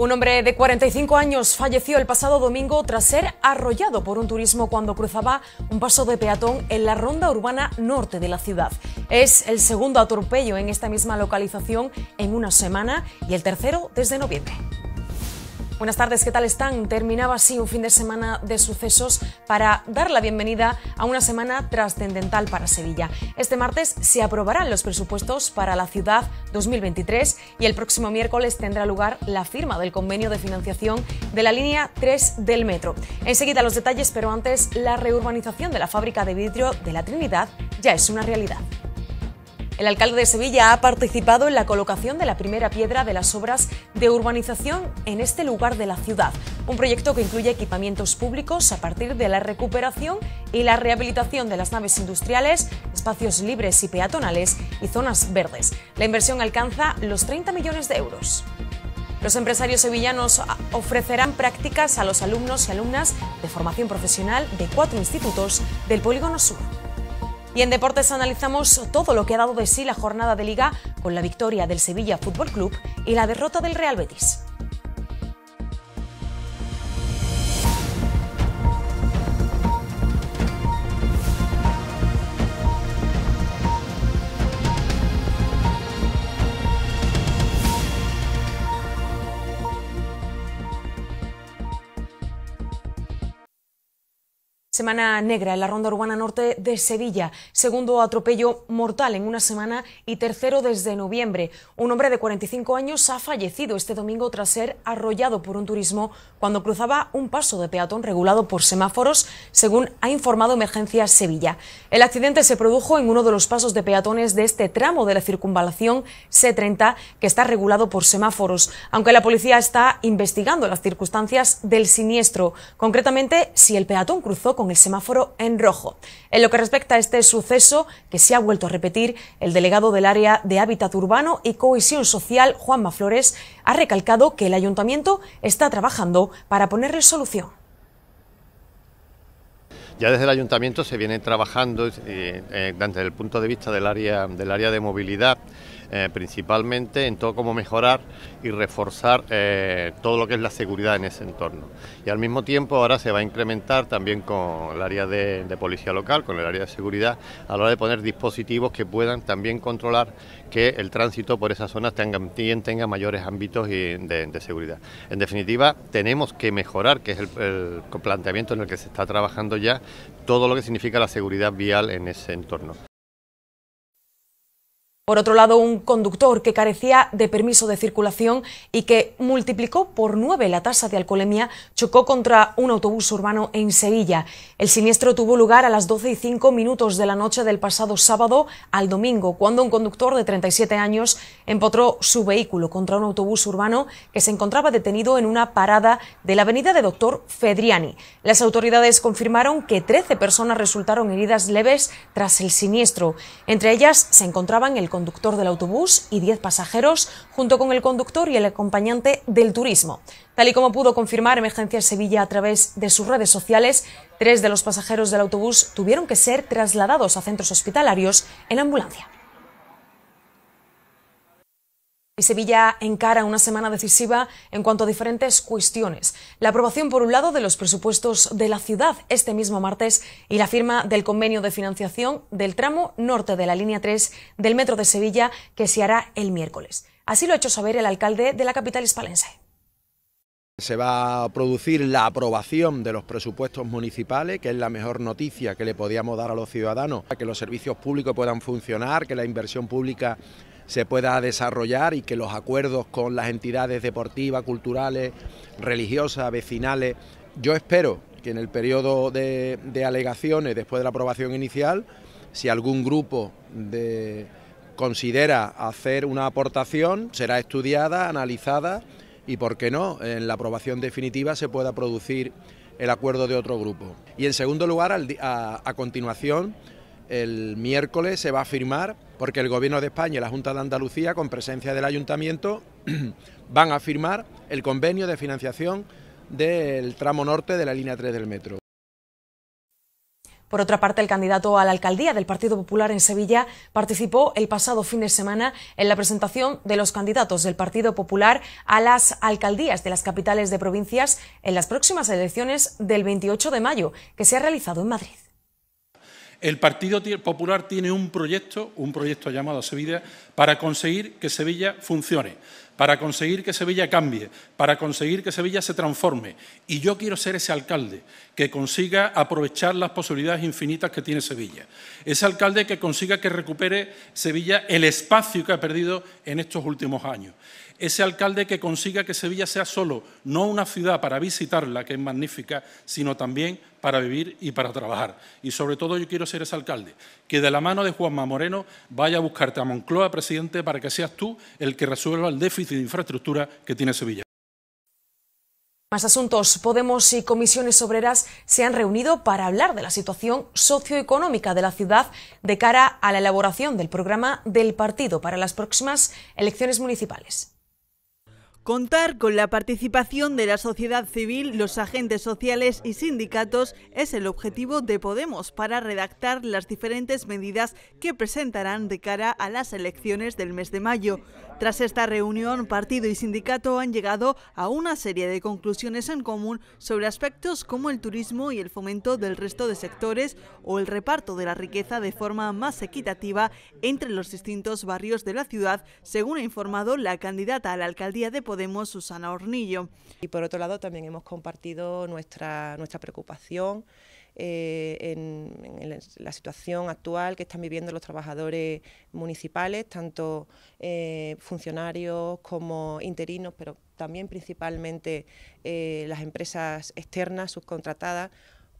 Un hombre de 45 años falleció el pasado domingo tras ser arrollado por un turismo cuando cruzaba un paso de peatón en la ronda urbana norte de la ciudad. Es el segundo atropello en esta misma localización en una semana y el tercero desde noviembre. Buenas tardes, ¿qué tal están? Terminaba así un fin de semana de sucesos para dar la bienvenida a una semana trascendental para Sevilla. Este martes se aprobarán los presupuestos para la ciudad 2023 y el próximo miércoles tendrá lugar la firma del convenio de financiación de la línea 3 del metro. Enseguida los detalles, pero antes la reurbanización de la fábrica de vidrio de la Trinidad ya es una realidad. El alcalde de Sevilla ha participado en la colocación de la primera piedra de las obras de urbanización en este lugar de la ciudad, un proyecto que incluye equipamientos públicos a partir de la recuperación y la rehabilitación de las naves industriales, espacios libres y peatonales y zonas verdes. La inversión alcanza los 30 millones de euros. Los empresarios sevillanos ofrecerán prácticas a los alumnos y alumnas de formación profesional de cuatro institutos del Polígono Sur. Y en deportes analizamos todo lo que ha dado de sí la jornada de liga con la victoria del Sevilla Fútbol Club y la derrota del Real Betis. Semana negra en la ronda urbana norte de Sevilla, segundo atropello mortal en una semana y tercero desde noviembre. Un hombre de 45 años ha fallecido este domingo tras ser arrollado por un turismo cuando cruzaba un paso de peatón regulado por semáforos, según ha informado Emergencia Sevilla. El accidente se produjo en uno de los pasos de peatones de este tramo de la circunvalación C30 que está regulado por semáforos, aunque la policía está investigando las circunstancias del siniestro, concretamente si el peatón cruzó con el semáforo en rojo. En lo que respecta a este suceso, que se ha vuelto a repetir, el delegado del área de hábitat urbano y cohesión social, Juanma Flores, ha recalcado que el ayuntamiento está trabajando para poner resolución. Ya desde el ayuntamiento se viene trabajando eh, eh, desde el punto de vista del área, del área de movilidad. Eh, principalmente en todo cómo mejorar y reforzar eh, todo lo que es la seguridad en ese entorno. Y al mismo tiempo ahora se va a incrementar también con el área de, policía local, con el área de seguridad, a la hora de poner dispositivos que puedan también controlar que el tránsito por esas zonas tenga, tenga mayores ámbitos de, seguridad. En definitiva, tenemos que mejorar, que es el planteamiento en el que se está trabajando ya, todo lo que significa la seguridad vial en ese entorno. Por otro lado, un conductor que carecía de permiso de circulación y que multiplicó por nueve la tasa de alcoholemia chocó contra un autobús urbano en Sevilla. El siniestro tuvo lugar a las 12 y 5 minutos de la noche del pasado sábado al domingo, cuando un conductor de 37 años empotró su vehículo contra un autobús urbano que se encontraba detenido en una parada de la avenida de Doctor Fedriani. Las autoridades confirmaron que 13 personas resultaron heridas leves tras el siniestro. Entre ellas se encontraban el conductor conductor del autobús y 10 pasajeros, junto con el conductor y el acompañante del turismo. Tal y como pudo confirmar Emergencia Sevilla a través de sus redes sociales, tres de los pasajeros del autobús tuvieron que ser trasladados a centros hospitalarios en ambulancia y Sevilla encara una semana decisiva en cuanto a diferentes cuestiones. La aprobación, por un lado, de los presupuestos de la ciudad este mismo martes y la firma del convenio de financiación del tramo norte de la línea 3 del Metro de Sevilla que se hará el miércoles. Así lo ha hecho saber el alcalde de la capital hispalense. Se va a producir la aprobación de los presupuestos municipales, que es la mejor noticia que le podíamos dar a los ciudadanos, que los servicios públicos puedan funcionar, que la inversión pública se pueda desarrollar y que los acuerdos con las entidades deportivas, culturales, religiosas, vecinales, yo espero que en el periodo de, alegaciones, después de la aprobación inicial, si algún grupo de, considera hacer una aportación, será estudiada, analizada y, por qué no, en la aprobación definitiva se pueda producir el acuerdo de otro grupo. Y en segundo lugar, a continuación, el miércoles se va a firmar porque el Gobierno de España y la Junta de Andalucía, con presencia del Ayuntamiento, van a firmar el convenio de financiación del tramo norte de la línea 3 del metro. Por otra parte, el candidato a la alcaldía del Partido Popular en Sevilla participó el pasado fin de semana en la presentación de los candidatos del Partido Popular a las alcaldías de las capitales de provincias en las próximas elecciones del 28 de mayo, que se ha realizado en Madrid. El Partido Popular tiene un proyecto, un proyecto llamado Sevilla, para conseguir que Sevilla funcione, para conseguir que Sevilla cambie, para conseguir que Sevilla se transforme. Y yo quiero ser ese alcalde que consiga aprovechar las posibilidades infinitas que tiene Sevilla. Ese alcalde que consiga que recupere Sevilla el espacio que ha perdido en estos últimos años. Ese alcalde que consiga que Sevilla sea solo no una ciudad para visitarla, que es magnífica, sino también para vivir y para trabajar. Y sobre todo yo quiero ser ese alcalde, que de la mano de Juanma Moreno vaya a buscarte a Moncloa, presidente, para que seas tú el que resuelva el déficit de infraestructura que tiene Sevilla. Más asuntos. Podemos y comisiones obreras se han reunido para hablar de la situación socioeconómica de la ciudad de cara a la elaboración del programa del partido para las próximas elecciones municipales. Contar con la participación de la sociedad civil, los agentes sociales y sindicatos es el objetivo de Podemos para redactar las diferentes medidas que presentarán de cara a las elecciones del mes de mayo. Tras esta reunión, partido y sindicato han llegado a una serie de conclusiones en común sobre aspectos como el turismo y el fomento del resto de sectores o el reparto de la riqueza de forma más equitativa entre los distintos barrios de la ciudad, según ha informado la candidata a la alcaldía de Podemos, Susana Hornillo. Y por otro lado, también hemos compartido nuestra, nuestra preocupación eh, en, la situación actual que están viviendo los trabajadores municipales, tanto eh, funcionarios como interinos, pero también principalmente eh, las empresas externas, subcontratadas,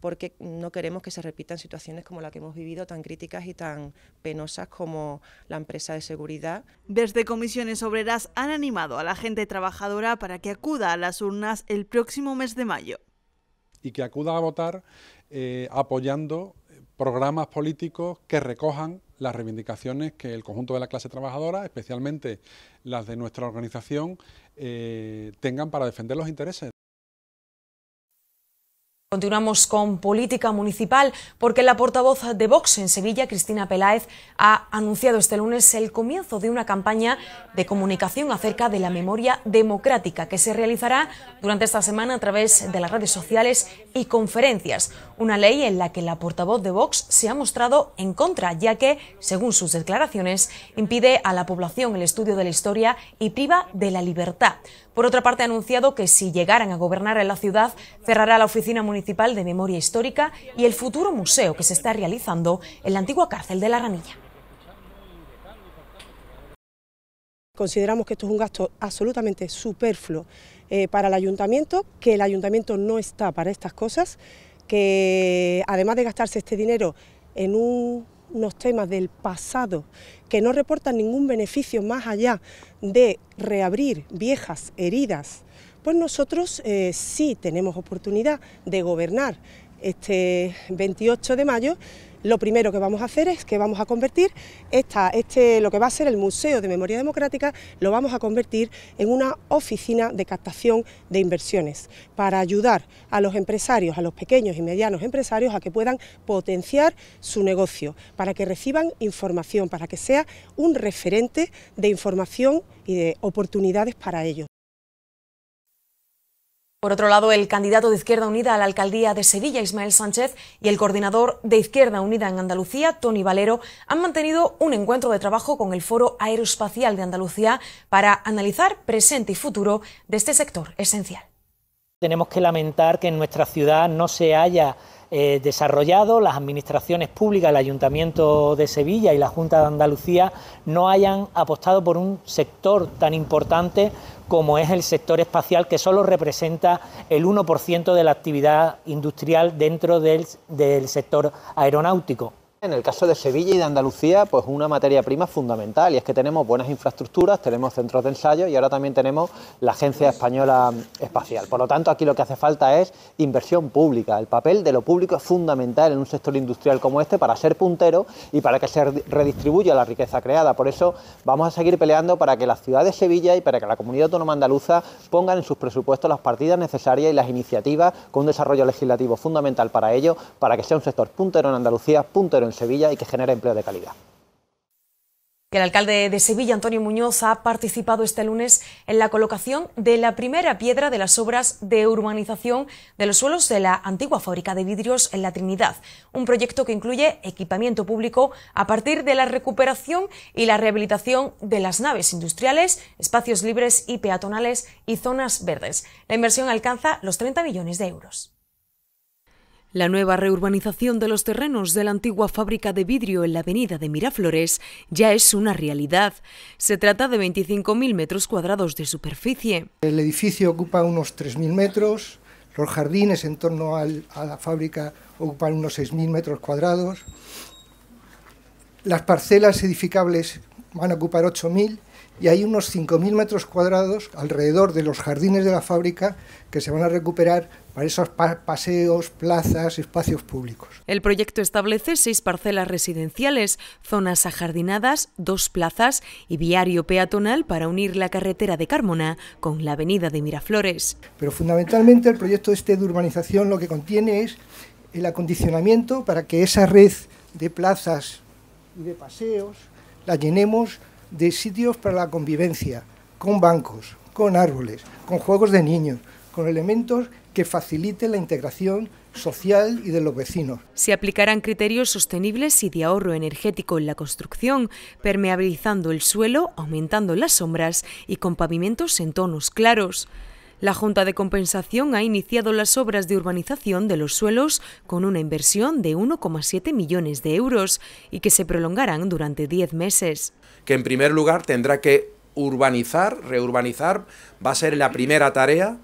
porque no queremos que se repitan situaciones como la que hemos vivido, tan críticas y tan penosas como la empresa de seguridad. Desde comisiones obreras han animado a la gente trabajadora para que acuda a las urnas el próximo mes de mayo y que acuda a votar eh, apoyando programas políticos que recojan las reivindicaciones que el conjunto de la clase trabajadora, especialmente las de nuestra organización, eh, tengan para defender los intereses. Continuamos con política municipal porque la portavoz de Vox en Sevilla, Cristina Peláez, ha anunciado este lunes el comienzo de una campaña de comunicación acerca de la memoria democrática que se realizará durante esta semana a través de las redes sociales y conferencias. Una ley en la que la portavoz de Vox se ha mostrado en contra, ya que, según sus declaraciones, impide a la población el estudio de la historia y priva de la libertad. Por otra parte, ha anunciado que si llegaran a gobernar en la ciudad, cerrará la oficina municipal de Memoria Histórica y el futuro museo que se está realizando en la antigua cárcel de La Ramilla. Consideramos que esto es un gasto absolutamente superfluo eh, para el ayuntamiento, que el ayuntamiento no está para estas cosas, que además de gastarse este dinero en unos temas del pasado que no reportan ningún beneficio más allá de reabrir viejas heridas pues nosotros eh, sí tenemos oportunidad de gobernar este 28 de mayo. Lo primero que vamos a hacer es que vamos a convertir este, lo que va a ser el Museo de Memoria Democrática, lo vamos a convertir en una oficina de captación de inversiones para ayudar a los empresarios, a los pequeños y medianos empresarios a que puedan potenciar su negocio, para que reciban información, para que sea un referente de información y de oportunidades para ellos. Por otro lado, el candidato de Izquierda Unida a la alcaldía de Sevilla, Ismael Sánchez, y el coordinador de Izquierda Unida en Andalucía, Tony Valero, han mantenido un encuentro de trabajo con el Foro Aeroespacial de Andalucía para analizar presente y futuro de este sector esencial. Tenemos que lamentar que en nuestra ciudad no se haya eh, desarrollado, las administraciones públicas, el Ayuntamiento de Sevilla y la Junta de Andalucía no hayan apostado por un sector tan importante como es el sector espacial, que solo representa el 1% de la actividad industrial dentro del, del sector aeronáutico en el caso de Sevilla y de Andalucía, pues una materia prima fundamental y es que tenemos buenas infraestructuras, tenemos centros de ensayo y ahora también tenemos la Agencia Española Espacial. Por lo tanto, aquí lo que hace falta es inversión pública. El papel de lo público es fundamental en un sector industrial como este para ser puntero y para que se redistribuya la riqueza creada. Por eso vamos a seguir peleando para que la ciudad de Sevilla y para que la comunidad autónoma andaluza pongan en sus presupuestos las partidas necesarias y las iniciativas con un desarrollo legislativo fundamental para ello, para que sea un sector puntero en Andalucía, puntero en en Sevilla y que genera empleo de calidad. El alcalde de Sevilla, Antonio Muñoz, ha participado este lunes en la colocación de la primera piedra de las obras de urbanización de los suelos de la antigua fábrica de vidrios en la Trinidad, un proyecto que incluye equipamiento público a partir de la recuperación y la rehabilitación de las naves industriales, espacios libres y peatonales y zonas verdes. La inversión alcanza los 30 millones de euros. La nueva reurbanización de los terrenos de la antigua fábrica de vidrio en la avenida de Miraflores ya es una realidad. Se trata de 25.000 metros cuadrados de superficie. El edificio ocupa unos 3.000 metros, los jardines en torno a la fábrica ocupan unos 6.000 metros cuadrados, las parcelas edificables van a ocupar 8.000 y hay unos 5.000 metros cuadrados alrededor de los jardines de la fábrica que se van a recuperar para esos paseos, plazas, espacios públicos. El proyecto establece seis parcelas residenciales, zonas ajardinadas, dos plazas y viario peatonal para unir la carretera de Carmona con la avenida de Miraflores. Pero fundamentalmente el proyecto este de urbanización lo que contiene es el acondicionamiento para que esa red de plazas y de paseos la llenemos de sitios para la convivencia, con bancos, con árboles, con juegos de niños, con elementos que facilite la integración social y de los vecinos. Se aplicarán criterios sostenibles y de ahorro energético en la construcción, permeabilizando el suelo, aumentando las sombras y con pavimentos en tonos claros. La Junta de Compensación ha iniciado las obras de urbanización de los suelos con una inversión de 1,7 millones de euros y que se prolongarán durante 10 meses. Que en primer lugar tendrá que urbanizar, reurbanizar, va a ser la primera tarea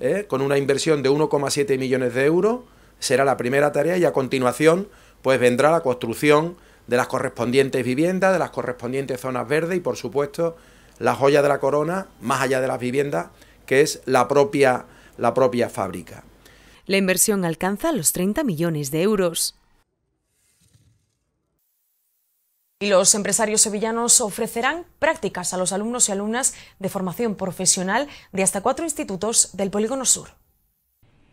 ¿eh? con una inversión de 1,7 millones de euros. Será la primera tarea y a continuación pues vendrá la construcción de las correspondientes viviendas, de las correspondientes zonas verdes y por supuesto la joya de la corona, más allá de las viviendas, que es la propia, la propia fábrica. La inversión alcanza los 30 millones de euros. y los empresarios sevillanos ofrecerán prácticas a los alumnos y alumnas de formación profesional de hasta cuatro institutos del Polígono Sur.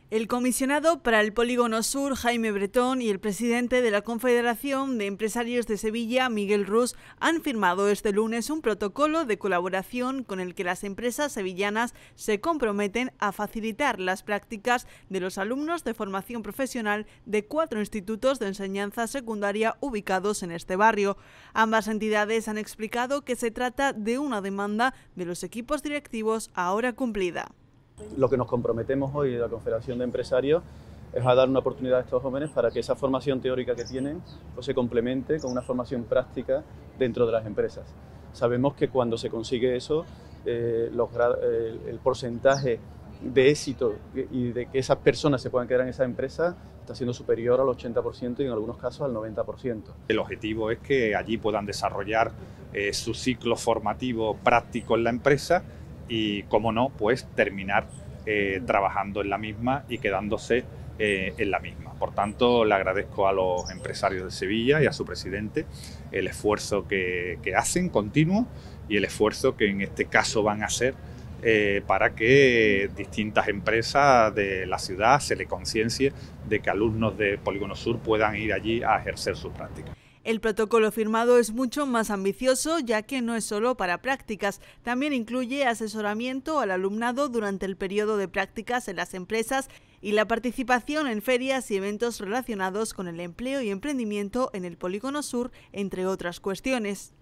El comisionado para el Polígono Sur, Jaime Bretón, y el presidente de la Confederación de Empresarios de Sevilla, Miguel Ruz, han firmado este lunes un protocolo de colaboración con el que las empresas sevillanas se comprometen a facilitar las prácticas de los alumnos de formación profesional de cuatro institutos de enseñanza secundaria ubicados en este barrio. Ambas entidades han explicado que se trata de una demanda de los equipos directivos ahora cumplida. Lo que nos comprometemos hoy en la Confederación de Empresarios es a dar una oportunidad a estos jóvenes para que esa formación teórica que tienen pues, se complemente con una formación práctica dentro de las empresas. Sabemos que cuando se consigue eso, eh, el porcentaje de éxito y de que esas personas se puedan quedar en esa empresa está siendo superior al 80% y en algunos casos al 90%. El objetivo es que allí puedan desarrollar eh, su ciclo formativo práctico en la empresa y, cómo no, pues terminar eh, trabajando en la misma y quedándose eh, en la misma. Por tanto, le agradezco a los empresarios de Sevilla y a su presidente el esfuerzo que, hacen continuo y el esfuerzo que en este caso van a hacer eh, para que distintas empresas de la ciudad se le conciencie de que alumnos de Polígono Sur puedan ir allí a ejercer sus prácticas. El protocolo firmado es mucho más ambicioso ya que no es solo para prácticas, también incluye asesoramiento al alumnado durante el periodo de prácticas en las empresas y la participación en ferias y eventos relacionados con el empleo y emprendimiento en el Polígono Sur, entre otras cuestiones.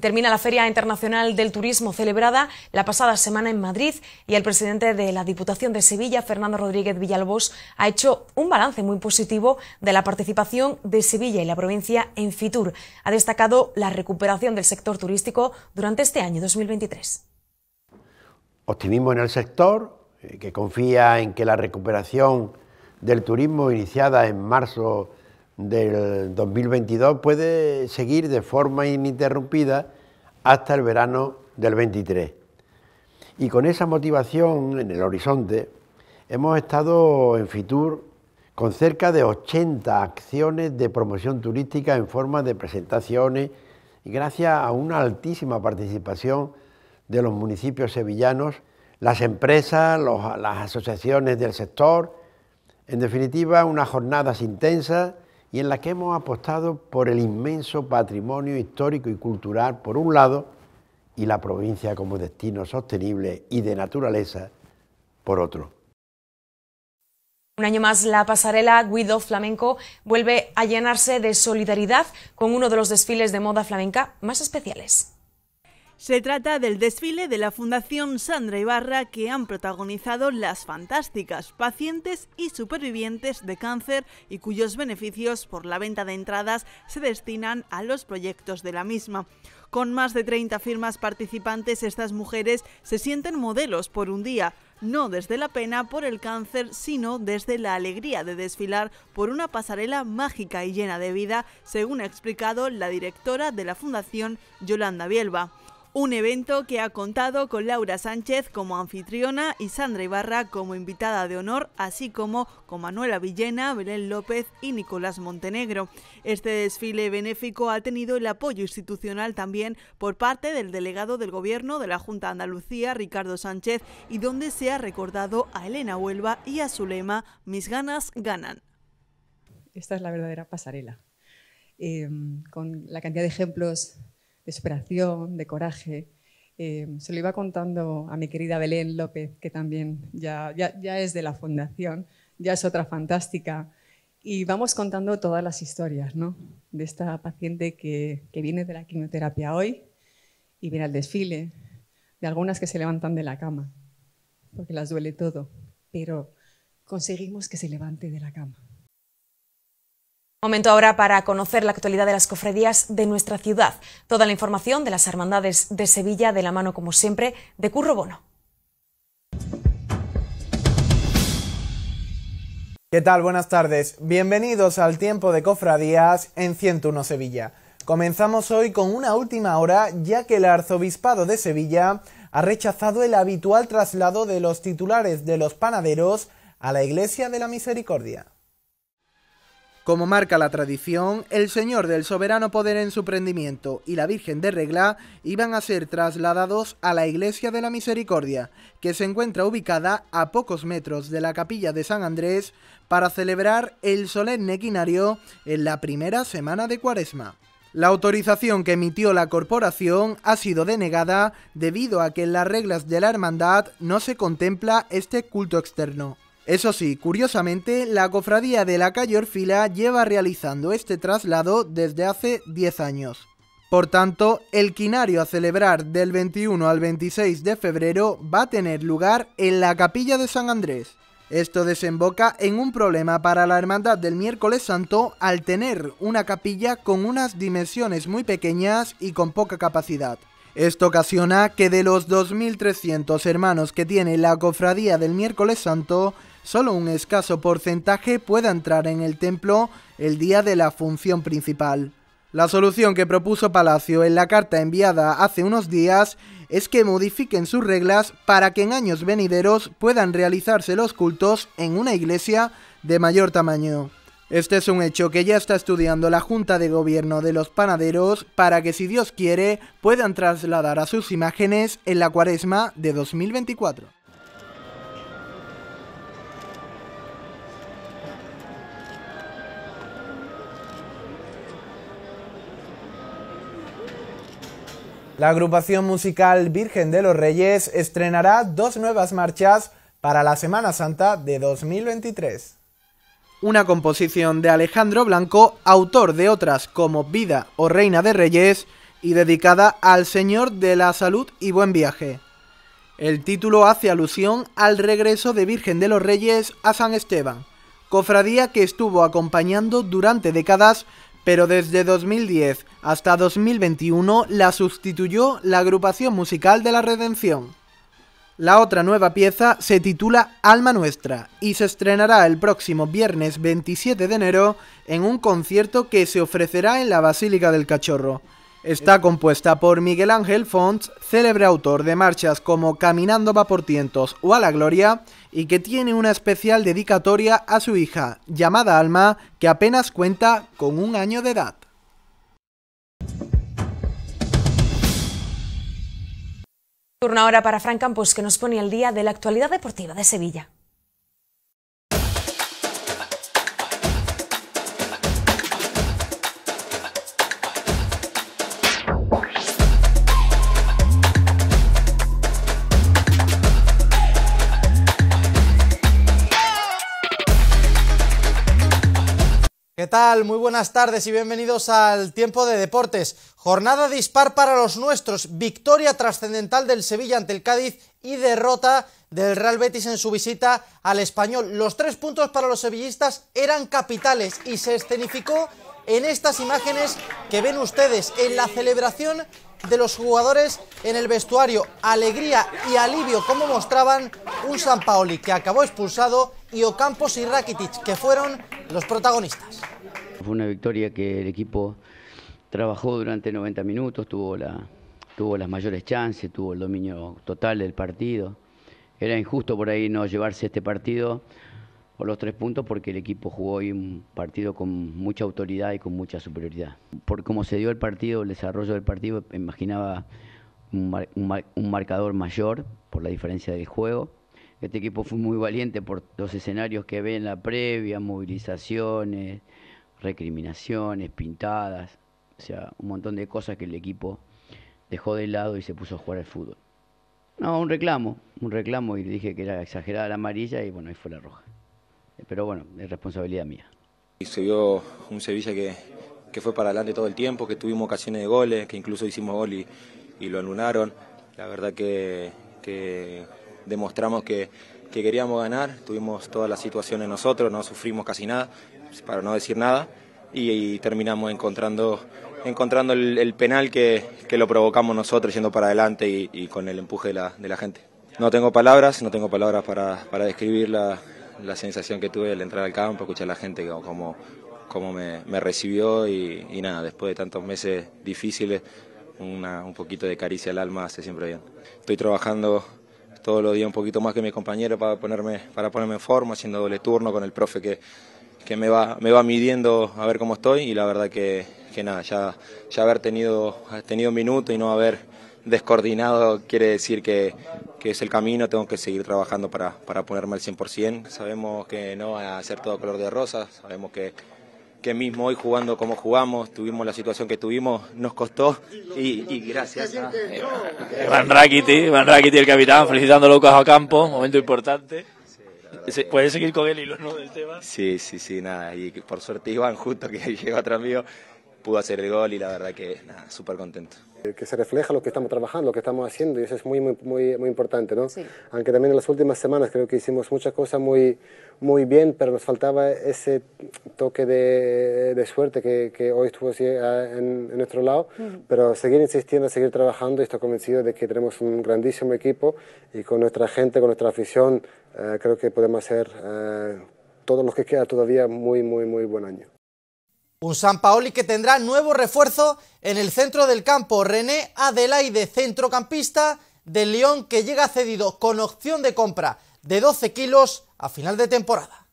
Termina la Feria Internacional del Turismo celebrada la pasada semana en Madrid y el presidente de la Diputación de Sevilla, Fernando Rodríguez Villalbos, ha hecho un balance muy positivo de la participación de Sevilla y la provincia en Fitur. Ha destacado la recuperación del sector turístico durante este año 2023. Optimismo en el sector, eh, que confía en que la recuperación del turismo iniciada en marzo del 2022 puede seguir de forma ininterrumpida hasta el verano del 23. Y con esa motivación en el horizonte, hemos estado en Fitur con cerca de 80 acciones de promoción turística en forma de presentaciones y gracias a una altísima participación de los municipios sevillanos, las empresas, las asociaciones del sector, en definitiva unas jornadas intensas y en la que hemos apostado por el inmenso patrimonio histórico y cultural, por un lado, y la provincia como destino sostenible y de naturaleza, por otro. Un año más, la pasarela Guido Flamenco vuelve a llenarse de solidaridad con uno de los desfiles de moda flamenca más especiales. Se trata del desfile de la Fundación Sandra Ibarra que han protagonizado las fantásticas pacientes y supervivientes de cáncer y cuyos beneficios por la venta de entradas se destinan a los proyectos de la misma. Con más de 30 firmas participantes, estas mujeres se sienten modelos por un día, no desde la pena por el cáncer, sino desde la alegría de desfilar por una pasarela mágica y llena de vida, según ha explicado la directora de la Fundación, Yolanda Bielba. Un evento que ha contado con Laura Sánchez como anfitriona y Sandra Ibarra como invitada de honor, así como con Manuela Villena, Belén López y Nicolás Montenegro. Este desfile benéfico ha tenido el apoyo institucional también por parte del delegado del Gobierno de la Junta de Andalucía, Ricardo Sánchez, y donde se ha recordado a Elena Huelva y a su lema Mis ganas ganan. Esta es la verdadera pasarela. Eh, con la cantidad de ejemplos esperación, de coraje. Eh, se lo iba contando a mi querida Belén López, que también ya, es de la fundación, ya es otra fantástica. Y vamos contando todas las historias de esta paciente que, que, viene de la quimioterapia hoy y viene al desfile, de algunas que se levantan de la cama, porque las duele todo, pero conseguimos que se levante de la cama. Momento ahora para conocer la actualidad de las cofradías de nuestra ciudad. Toda la información de las hermandades de Sevilla de la mano, como siempre, de Curro Bono. ¿Qué tal? Buenas tardes. Bienvenidos al tiempo de cofradías en 101 Sevilla. Comenzamos hoy con una última hora ya que el arzobispado de Sevilla ha rechazado el habitual traslado de los titulares de los panaderos a la Iglesia de la Misericordia. Como marca la tradición, el señor del soberano poder en su prendimiento y la Virgen de Regla iban a ser trasladados a la iglesia de la Misericordia, que se encuentra ubicada a pocos metros de la capilla de San Andrés, para celebrar el solemne quinario en la primera semana de Cuaresma. La autorización que emitió la corporación ha sido denegada debido a que en las reglas de la hermandad no se contempla este culto externo. Eso sí, curiosamente, la cofradía de la calle lleva realizando este traslado desde hace 10 años. Por tanto, el quinario a celebrar del 21 al 26 de febrero va a tener lugar en la capilla de San Andrés. Esto desemboca en un problema para la hermandad del miércoles santo al tener una capilla con unas dimensiones muy pequeñas y con poca capacidad. Esto ocasiona que de los 2.300 hermanos que tiene la cofradía del miércoles santo, solo un escaso porcentaje pueda entrar en el templo el día de la función principal. La solución que propuso Palacio en la carta enviada hace unos días es que modifiquen sus reglas para que en años venideros puedan realizarse los cultos en una iglesia de mayor tamaño. Este es un hecho que ya está estudiando la Junta de Gobierno de los Panaderos para que si Dios quiere puedan trasladar a sus imágenes en la cuaresma de 2024. La agrupación musical Virgen de los Reyes estrenará dos nuevas marchas para la Semana Santa de 2023. Una composición de Alejandro Blanco, autor de otras como Vida o Reina de Reyes, y dedicada al Señor de la Salud y Buen Viaje. El título hace alusión al regreso de Virgen de los Reyes a San Esteban, cofradía que estuvo acompañando durante décadas pero desde 2010 hasta 2021 la sustituyó la agrupación musical de la Redención. La otra nueva pieza se titula Alma Nuestra y se estrenará el próximo viernes 27 de enero en un concierto que se ofrecerá en la Basílica del Cachorro. Está compuesta por Miguel Ángel Fonts, célebre autor de marchas como Caminando va por tientos o a la gloria, y que tiene una especial dedicatoria a su hija, llamada Alma, que apenas cuenta con un año de edad. Turno ahora para Fran Campos, que nos pone al día de la actualidad deportiva de Sevilla. tal? Muy buenas tardes y bienvenidos al Tiempo de Deportes. Jornada dispar para los nuestros, victoria trascendental del Sevilla ante el Cádiz y derrota del Real Betis en su visita al español. Los tres puntos para los sevillistas eran capitales y se escenificó en estas imágenes que ven ustedes, en la celebración de los jugadores en el vestuario. Alegría y alivio como mostraban un San Paoli que acabó expulsado y Ocampos y Rakitic, que fueron los protagonistas. Fue una victoria que el equipo trabajó durante 90 minutos, tuvo, las mayores chances, tuvo el dominio total del partido. Era injusto por ahí no llevarse este partido o los tres puntos porque el equipo jugó hoy un partido con mucha autoridad y con mucha superioridad. Por cómo se dio el partido, el desarrollo del partido, imaginaba un, un marcador mayor por la diferencia del juego. Este equipo fue muy valiente por los escenarios que ve en la previa, movilizaciones, recriminaciones, pintadas, o sea, un montón de cosas que el equipo dejó de lado y se puso a jugar al fútbol. No, un reclamo, un reclamo y le dije que era exagerada la amarilla y bueno, ahí fue la roja. Eh, pero bueno, es responsabilidad mía. Y se vio un Sevilla que, que fue para adelante todo el tiempo, que tuvimos ocasiones de goles, que incluso hicimos gol y, lo anularon. La verdad que demostramos que, que queríamos ganar, tuvimos toda la situación en nosotros, no sufrimos casi nada, para no decir nada, y, terminamos encontrando, encontrando el, penal que, que, lo provocamos nosotros yendo para adelante y, con el empuje de la, de la, gente. No tengo palabras, no tengo palabras para, para describir la, la, sensación que tuve al entrar al campo, escuchar a la gente como, como me, me recibió y, nada, después de tantos meses difíciles, un poquito de caricia al alma hace siempre bien. Estoy trabajando todos los días un poquito más que mi compañero para ponerme, para ponerme en forma, haciendo doble turno con el profe que, que me, va, me va midiendo a ver cómo estoy y la verdad que, que nada, ya, ya haber tenido, tenido minuto y no haber descoordinado quiere decir que, es el camino, tengo que seguir trabajando para, para ponerme al 100%. Sabemos que no va a ser todo color de rosa, sabemos que que mismo hoy jugando como jugamos, tuvimos la situación que tuvimos, nos costó y, gracias Iván eh, Rakiti, Iván Rakiti el capitán, felicitando a Lucas Ocampo, momento importante. ¿Puedes seguir con el hilo no del tema? Sí, sí, sí, nada, y por suerte Iván, justo que llegó atrás mío, pudo hacer el gol y la verdad que nada, súper contento. Eh, que se refleja lo que estamos trabajando, lo que estamos haciendo, y eso es muy, muy, muy, muy importante, ¿no? Aunque también en las últimas semanas creo que hicimos muchas cosas muy, muy bien, pero nos faltaba ese toque de, de suerte que, hoy estuvo ah, en, nuestro lado, pero seguir insistiendo, seguir trabajando, y estoy convencido de que tenemos un grandísimo equipo, y con nuestra gente, con nuestra afición, eh, creo que podemos hacer... Eh, todos los que queda todavía muy, muy, muy buen año. Un San Paoli que tendrá nuevo refuerzo en el centro del campo. René Adelaide, centrocampista del León, que llega cedido con opción de compra de 12 kilos a final de temporada.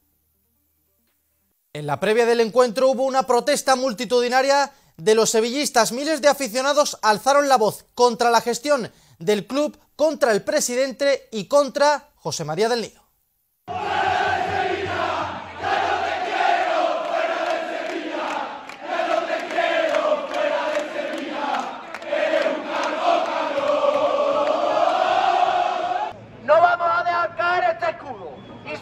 En la previa del encuentro hubo una protesta multitudinaria de los sevillistas. Miles de aficionados alzaron la voz contra la gestión del club, contra el presidente y contra José María del Nido.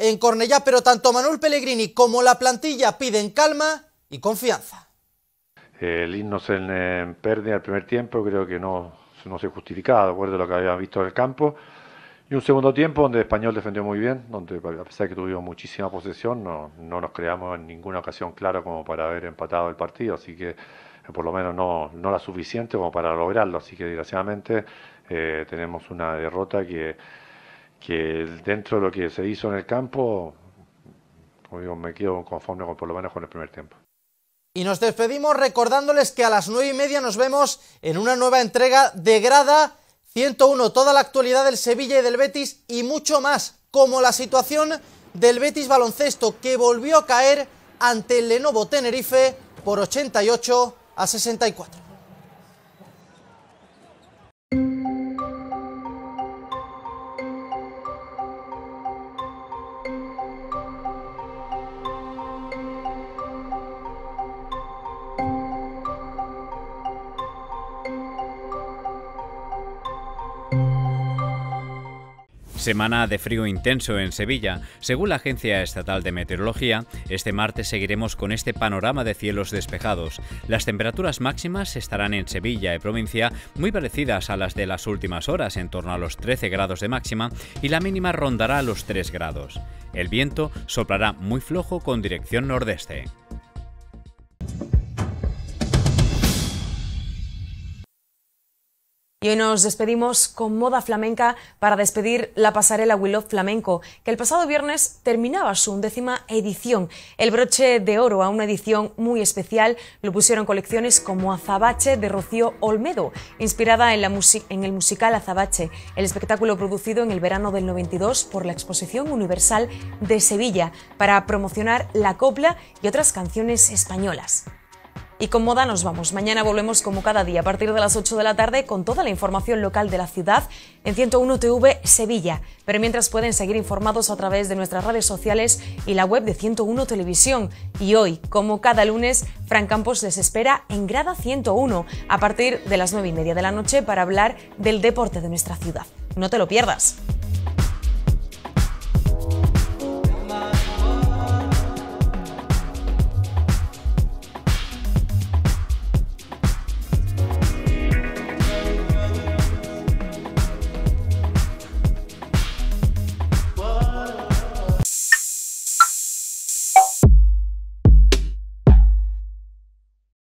en Cornellá, pero tanto Manuel Pellegrini como la plantilla piden calma y confianza. El irnos en, eh, en el primer tiempo creo que no, se justificaba, de acuerdo a lo que habían visto en el campo. Y un segundo tiempo donde el Español defendió muy bien, donde a pesar de que tuvimos muchísima posesión, no, nos creamos en ninguna ocasión clara como para haber empatado el partido, así que eh, por lo menos no, no la suficiente como para lograrlo. Así que desgraciadamente eh, tenemos una derrota que que dentro de lo que se hizo en el campo, me quedo conforme con, por lo menos con el primer tiempo. Y nos despedimos recordándoles que a las nueve y media nos vemos en una nueva entrega de Grada 101, toda la actualidad del Sevilla y del Betis y mucho más, como la situación del Betis baloncesto que volvió a caer ante el Lenovo Tenerife por 88 a 64. Semana de frío intenso en Sevilla. Según la Agencia Estatal de Meteorología, este martes seguiremos con este panorama de cielos despejados. Las temperaturas máximas estarán en Sevilla y provincia muy parecidas a las de las últimas horas, en torno a los 13 grados de máxima, y la mínima rondará a los 3 grados. El viento soplará muy flojo con dirección nordeste. Y hoy nos despedimos con moda flamenca para despedir la pasarela Willow Flamenco, que el pasado viernes terminaba su undécima edición. El broche de oro a una edición muy especial lo pusieron colecciones como Azabache de Rocío Olmedo, inspirada en, en el musical Azabache, el espectáculo producido en el verano del 92 por la Exposición Universal de Sevilla para promocionar la copla y otras canciones españolas y con moda nos vamos. Mañana volvemos como cada día a partir de las 8 de la tarde con toda la información local de la ciudad en 101 TV Sevilla. Pero mientras pueden seguir informados a través de nuestras redes sociales y la web de 101 Televisión. Y hoy, como cada lunes, Fran Campos les espera en Grada 101 a partir de las 9 y media de la noche para hablar del deporte de nuestra ciudad. No te lo pierdas.